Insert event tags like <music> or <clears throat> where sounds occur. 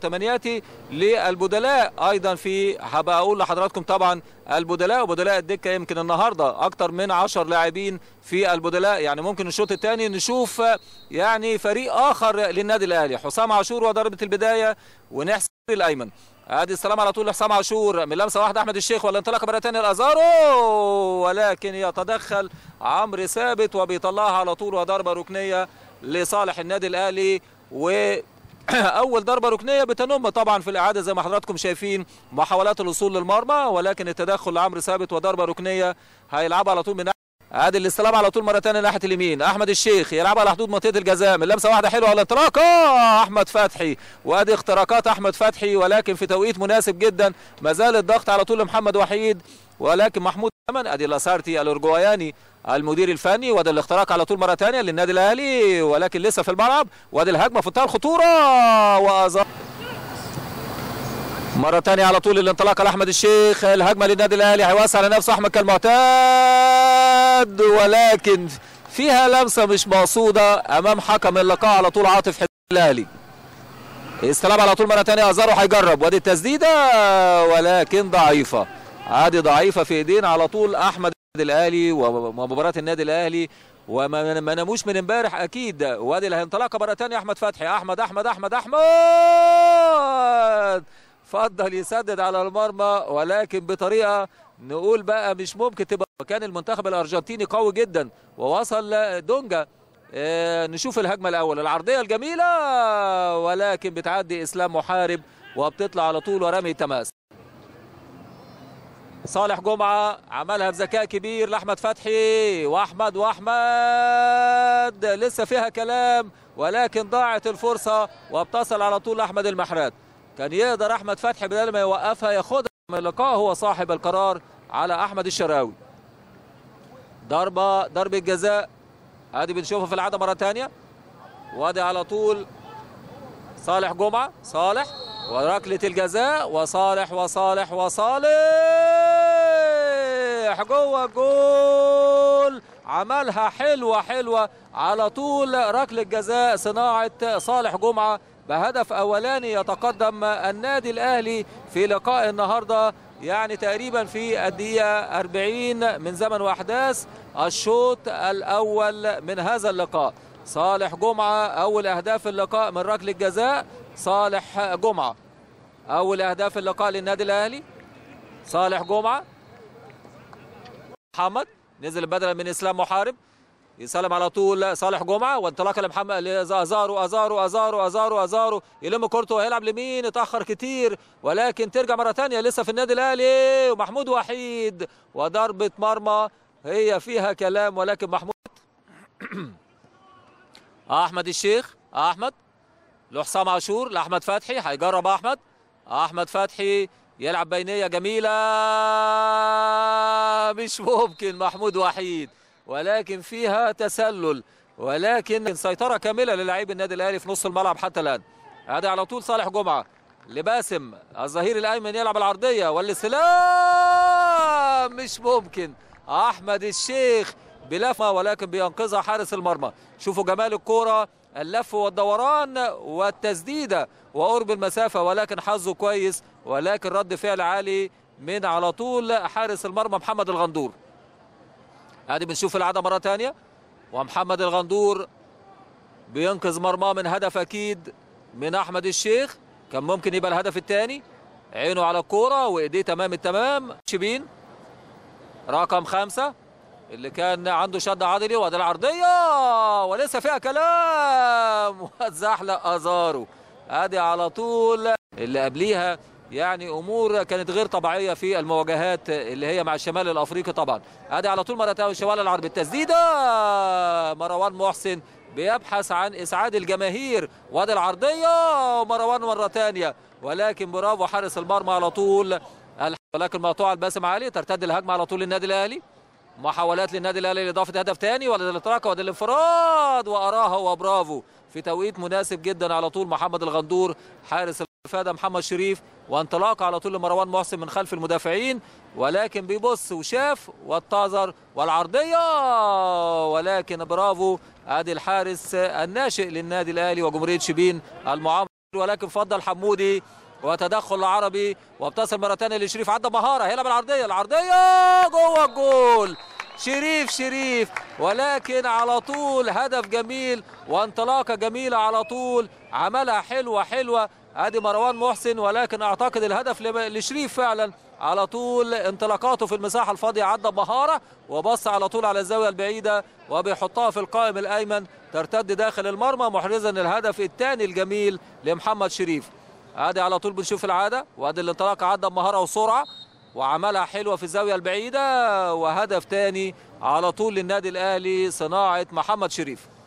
تمنياتي للبدلاء ايضا في هبقى اقول لحضراتكم طبعا البدلاء وبدلاء الدكه يمكن النهارده اكتر من 10 لاعبين في البدلاء يعني ممكن الشوط الثاني نشوف يعني فريق اخر للنادي الاهلي حسام عاشور وضربه البدايه ونحسن الايمن ادي السلام على طول لحسام عاشور من لمسه واحده احمد الشيخ ولا انطلاقه مره ثانيه لازارو ولكن يتدخل عمرو ثابت وبيطلعها على طول وضربه ركنيه لصالح النادي الاهلي و <coughs> اول ضربه ركنيه بتنم طبعا في الاعاده زي ما حضراتكم شايفين محاولات الوصول للمرمى ولكن التدخل لعمرو ثابت وضربه ركنيه هيلعبها على طول من ادي الاستلام على طول مره ثانيه ناحيه اليمين احمد الشيخ يلعبها على حدود منطقه الجزاء من لمسه واحده حلوه على الاطراق آه، احمد فتحي وادي اختراقات احمد فتحي ولكن في توقيت مناسب جدا ما زال الضغط على طول لمحمد وحيد ولكن محمود ادي لاسارتي الارجواياني المدير الفني وادي الاختراق على طول مره ثانيه للنادي الاهلي ولكن لسه في الملعب وادي الهجمه في منتهى الخطوره وازار مرة ثانية على طول الانطلاقة لأحمد الشيخ الهجمة للنادي الأهلي هيوسع على نفسه أحمد كالمعتاد ولكن فيها لمسة مش مقصودة أمام حكم اللقاء على طول عاطف حسين الأهلي استلام على طول مرة ثانية أزارو هيجرب وادي التسديدة ولكن ضعيفة عادي ضعيفة في إيدين على طول أحمد النادي الاهلي ومباراه النادي الاهلي وما ناموش من امبارح اكيد وادي الانطلاقه مره ثانيه احمد فتحي احمد احمد احمد احمد فضل يسدد على المرمى ولكن بطريقه نقول بقى مش ممكن تبقى كان المنتخب الارجنتيني قوي جدا ووصل دونجا اه نشوف الهجمه الاول العرضيه الجميله ولكن بتعدي اسلام محارب وبتطلع على طول ورمي تماس صالح جمعة عملها بذكاء كبير لأحمد فتحي وأحمد وأحمد لسه فيها كلام ولكن ضاعت الفرصة وابتصل على طول أحمد المحرات كان يقدر أحمد فتحي بدل ما يوقفها ياخدها من اللقاء هو صاحب القرار على أحمد الشراوي ضربة ضربة جزاء ادي بنشوفها في العاده مره ثانيه وادي على طول صالح جمعه صالح وركله الجزاء وصالح وصالح وصالح رايح جوه جول عملها حلوه حلوه على طول ركله جزاء صناعه صالح جمعه بهدف اولاني يتقدم النادي الاهلي في لقاء النهارده يعني تقريبا في الدقيقه 40 من زمن واحداث الشوط الاول من هذا اللقاء صالح جمعه اول اهداف اللقاء من ركله جزاء صالح جمعه اول اهداف اللقاء للنادي الاهلي صالح جمعه محمد نزل بدلا من اسلام محارب يسلم على طول صالح جمعه وانطلاقه لمحمد ازارو ازارو ازارو ازارو ازارو يلم كورته وهيلعب لمين اتاخر كتير ولكن ترجع مره ثانيه لسه في النادي الاهلي ومحمود وحيد وضربه مرمى هي فيها كلام ولكن محمود <clears throat> احمد الشيخ احمد لحسام عاشور لاحمد فتحي هيجرب احمد احمد فتحي يلعب بينيه جميله مش ممكن محمود وحيد ولكن فيها تسلل ولكن سيطره كامله للعيب النادي الاهلي في نص الملعب حتى الان ادي على طول صالح جمعه لباسم الظهير الايمن يلعب العرضيه والسلام مش ممكن احمد الشيخ بلفه ولكن بينقذها حارس المرمى شوفوا جمال الكوره اللف والدوران والتسديده وقرب المسافه ولكن حظه كويس ولكن رد فعل عالي من على طول حارس المرمى محمد الغندور ادي بنشوف العاده مره ثانيه ومحمد الغندور بينقذ مرماه من هدف اكيد من احمد الشيخ كان ممكن يبقى الهدف الثاني عينه على الكوره وايديه تمام التمام شبين رقم خمسة اللي كان عنده شد عضلي وادي العرضيه ولسه فيها كلام <laughs> وزحلق ازاره ادي على طول اللي قبليها يعني امور كانت غير طبيعيه في المواجهات اللي هي مع الشمال الافريقي طبعا ادي على طول ثانيه الشمال العربي التسديده مروان محسن بيبحث عن اسعاد الجماهير وادي العرضيه مروان مره ثانيه ولكن برافو حارس المرمى على طول ولكن مقطوعه الباسم علي ترتد الهجمه على طول للنادي الاهلي محاولات للنادي الاهلي لاضافه هدف ثاني ولا الاطراق ولا الانفراد واراها وبرافو في توقيت مناسب جدا على طول محمد الغندور حارس فادى محمد شريف وانطلاق على طول لمروان محسن من خلف المدافعين ولكن بيبص وشاف واتعذر والعرضيه ولكن برافو ادي الحارس الناشئ للنادي الاهلي وجمهوريه شبين المعمر ولكن فضل حمودي وتدخل عربي وابتصل مره ثانيه لشريف عدى مهاره هيلعب العرضيه العرضيه جوه الجول شريف شريف ولكن على طول هدف جميل وانطلاقه جميله على طول عملها حلوه حلوه ادي مروان محسن ولكن اعتقد الهدف لشريف فعلا على طول انطلاقاته في المساحه الفاضيه عدى بمهاره وبص على طول على الزاويه البعيده وبيحطها في القائم الايمن ترتد داخل المرمى محرزا الهدف الثاني الجميل لمحمد شريف ادي على طول بنشوف العاده وادي الانطلاق عدى بمهاره وسرعه وعملها حلوه في الزاويه البعيده وهدف ثاني على طول للنادي الاهلي صناعه محمد شريف